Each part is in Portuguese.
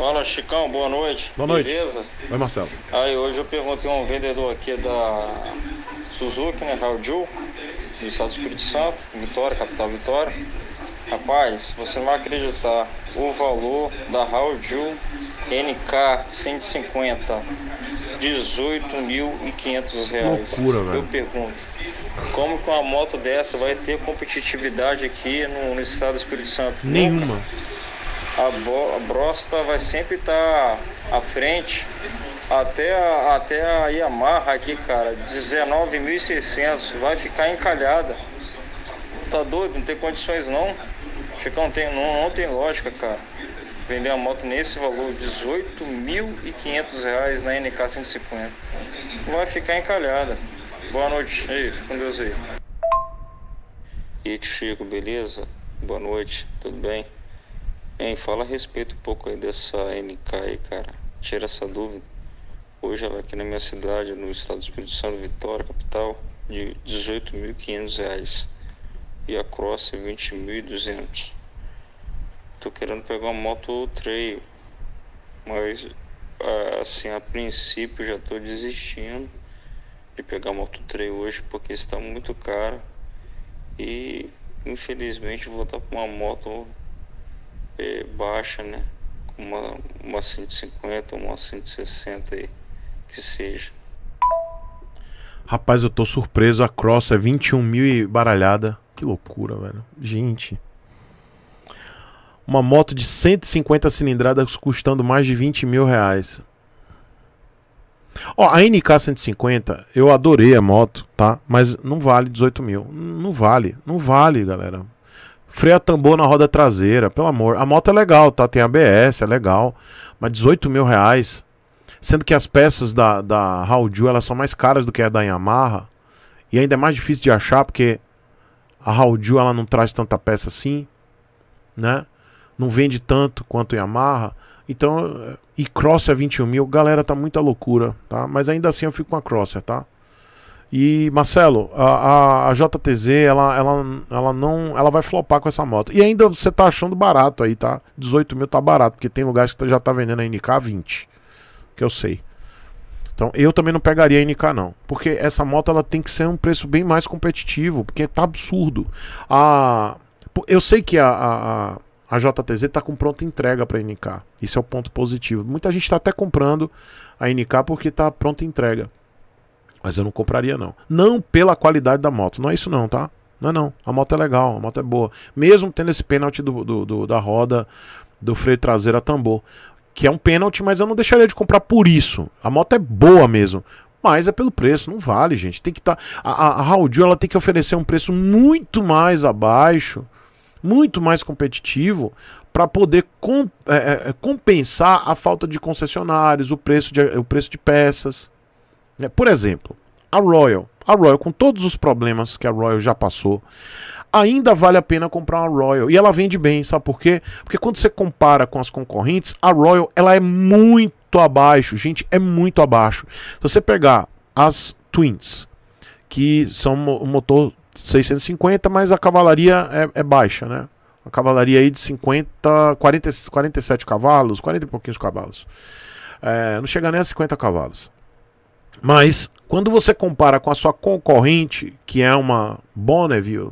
Fala, Chicão, boa noite. Boa noite. Beleza? Oi, Marcelo. Aí, hoje eu perguntei a um vendedor aqui da Suzuki, né, Raul Ju, do estado do Espírito Santo, Vitória, capital Vitória. Rapaz, você não vai acreditar o valor da Raul Ju NK 150 18.500 reais. Loucura, velho. Eu pergunto, como que uma moto dessa vai ter competitividade aqui no, no estado do Espírito Santo? Nenhuma. Nunca a, bo, a brosta vai sempre estar tá à frente. Até a, até a Yamaha aqui, cara, 19.600, vai ficar encalhada. Tá doido, não tem condições não. não tem, não, não tem lógica, cara. Vender a moto nesse valor, 18.500 reais na NK 150. Vai ficar encalhada. Boa noite, aí, fica com Deus aí. E aí, Chico, beleza? Boa noite, tudo bem? Hein, fala a respeito um pouco aí dessa NK aí, cara. Tira essa dúvida. Hoje ela é aqui na minha cidade, no estado do Espírito Santo, Vitória, capital, de R$ reais E a Cross R$ 20.200. Tô querendo pegar uma moto trail, mas ah, assim, a princípio já tô desistindo de pegar moto trail hoje porque está muito caro. E infelizmente vou estar com uma moto é, baixa, né? Uma, uma 150, uma 160 aí, que seja. Rapaz, eu tô surpreso. A Cross é 21 mil e baralhada. Que loucura, velho. Gente. Uma moto de 150 cilindradas custando mais de 20 mil reais. Ó, a NK 150, eu adorei a moto, tá? Mas não vale 18 mil. Não vale, não vale, galera. Freia tambor na roda traseira, pelo amor. A moto é legal, tá? Tem ABS, é legal. Mas 18 mil reais. Sendo que as peças da, da Hauju, elas são mais caras do que a da Yamaha. E ainda é mais difícil de achar, porque a Hauju, ela não traz tanta peça assim, né? Não vende tanto quanto a Yamaha. Então, e Crosser é 21 mil, galera, tá muita loucura, tá? Mas ainda assim eu fico com a Crosser, tá? E Marcelo, a, a, a, JTZ ela, ela, ela não ela vai flopar com essa moto. E ainda você tá achando barato aí, tá? 18 mil tá barato, porque tem lugares que já tá vendendo a NK 20, que eu sei. Então eu também não pegaria a NK não, porque essa moto ela tem que ser um preço bem mais competitivo, porque tá absurdo. A eu sei que a, a, a JTZ tá com pronta entrega para NK. Isso é o ponto positivo. Muita gente está até comprando a NK porque tá pronta entrega. Mas eu não compraria, não. Não pela qualidade da moto. Não é isso, não, tá? Não é não. A moto é legal, a moto é boa. Mesmo tendo esse pênalti do, do, do, da roda do freio traseiro a tambor. Que é um pênalti, mas eu não deixaria de comprar por isso. A moto é boa mesmo. Mas é pelo preço, não vale, gente. Tem que estar. Tá... A, a, a Audio, ela tem que oferecer um preço muito mais abaixo, muito mais competitivo, para poder é, é, é, compensar a falta de concessionários, o preço de, o preço de peças. Né? Por exemplo, a Royal. A Royal, com todos os problemas que a Royal já passou, ainda vale a pena comprar uma Royal. E ela vende bem, sabe por quê? Porque quando você compara com as concorrentes, a Royal ela é muito abaixo, gente, é muito abaixo. Se você pegar as Twins, que são um motor 650, mas a cavalaria é, é baixa, né? A cavalaria aí de 50, 40, 47 cavalos, 40 e pouquinhos cavalos. É, não chega nem a 50 cavalos. Mas quando você compara com a sua concorrente, que é uma Bonneville,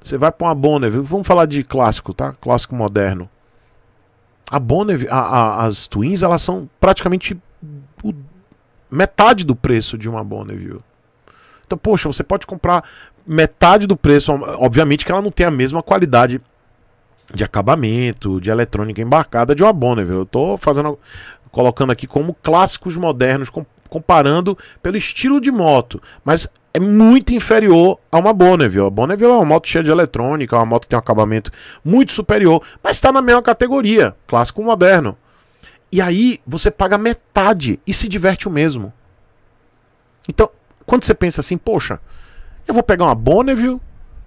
você vai para uma Bonneville. Vamos falar de clássico, tá? Clássico moderno. A Bonneville, a, a, as Twins, elas são praticamente o, metade do preço de uma Bonneville. Então, poxa, você pode comprar metade do preço. Obviamente que ela não tem a mesma qualidade de acabamento, de eletrônica embarcada de uma Bonneville. Eu tô fazendo colocando aqui como clássicos modernos, comparando pelo estilo de moto, mas é muito inferior a uma Bonneville. A Bonneville é uma moto cheia de eletrônica, é uma moto que tem um acabamento muito superior, mas está na mesma categoria, clássico moderno. E aí você paga metade e se diverte o mesmo. Então, quando você pensa assim, poxa, eu vou pegar uma Bonneville,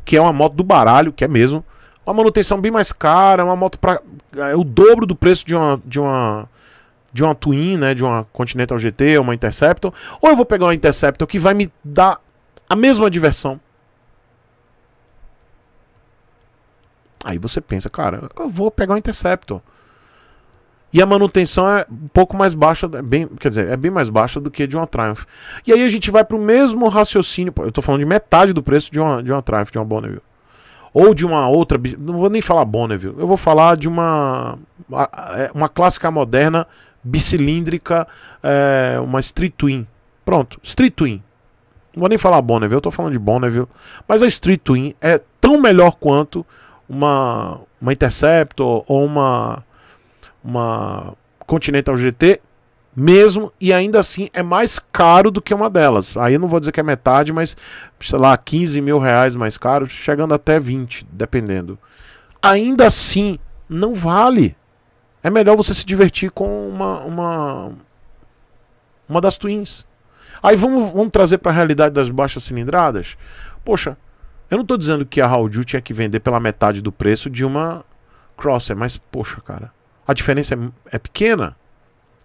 que é uma moto do baralho, que é mesmo, uma manutenção bem mais cara, uma moto para é o dobro do preço de uma de uma de uma Twin, né, de uma Continental GT, uma Interceptor, ou eu vou pegar uma Interceptor que vai me dar a mesma diversão. Aí você pensa, cara, eu vou pegar uma Interceptor. E a manutenção é um pouco mais baixa, é bem, quer dizer, é bem mais baixa do que de uma Triumph. E aí a gente vai para o mesmo raciocínio, eu estou falando de metade do preço de uma, de uma Triumph, de uma Bonneville. Ou de uma outra, não vou nem falar Bonneville, eu vou falar de uma é, uma clássica moderna bicilíndrica, é, uma Street Twin. Pronto, Street Twin. Não vou nem falar Bonneville, eu tô falando de Bonneville. Mas a Street Twin é tão melhor quanto uma, uma Interceptor ou uma, uma Continental GT mesmo e ainda assim é mais caro do que uma delas. Aí eu não vou dizer que é metade, mas sei lá, 15 mil reais mais caro, chegando até 20, dependendo. Ainda assim, não vale. É melhor você se divertir com uma uma, uma das twins. Aí vamos, vamos trazer para a realidade das baixas cilindradas. Poxa, eu não estou dizendo que a Raudil tinha que vender pela metade do preço de uma Crosser, mas poxa, cara, a diferença é, é pequena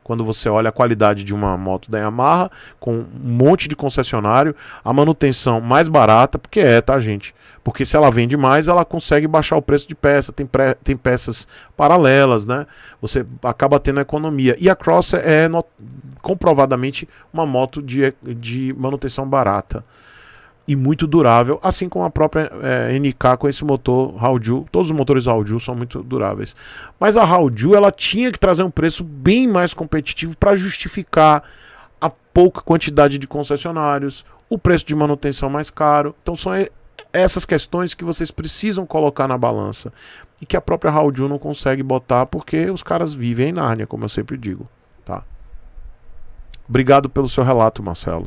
quando você olha a qualidade de uma moto da Yamaha, com um monte de concessionário, a manutenção mais barata, porque é, tá, gente? Porque se ela vende mais, ela consegue baixar o preço de peça, tem, pré, tem peças paralelas, né? Você acaba tendo economia. E a Cross é no, comprovadamente uma moto de, de manutenção barata e muito durável, assim como a própria é, eh, NK com esse motor Hauju. Todos os motores Hauju são muito duráveis. Mas a Hauju ela tinha que trazer um preço bem mais competitivo para justificar a pouca quantidade de concessionários, o preço de manutenção mais caro. Então são essas questões que vocês precisam colocar na balança e que a própria Hauju não consegue botar porque os caras vivem em Nárnia, como eu sempre digo, tá? Obrigado pelo seu relato, Marcelo.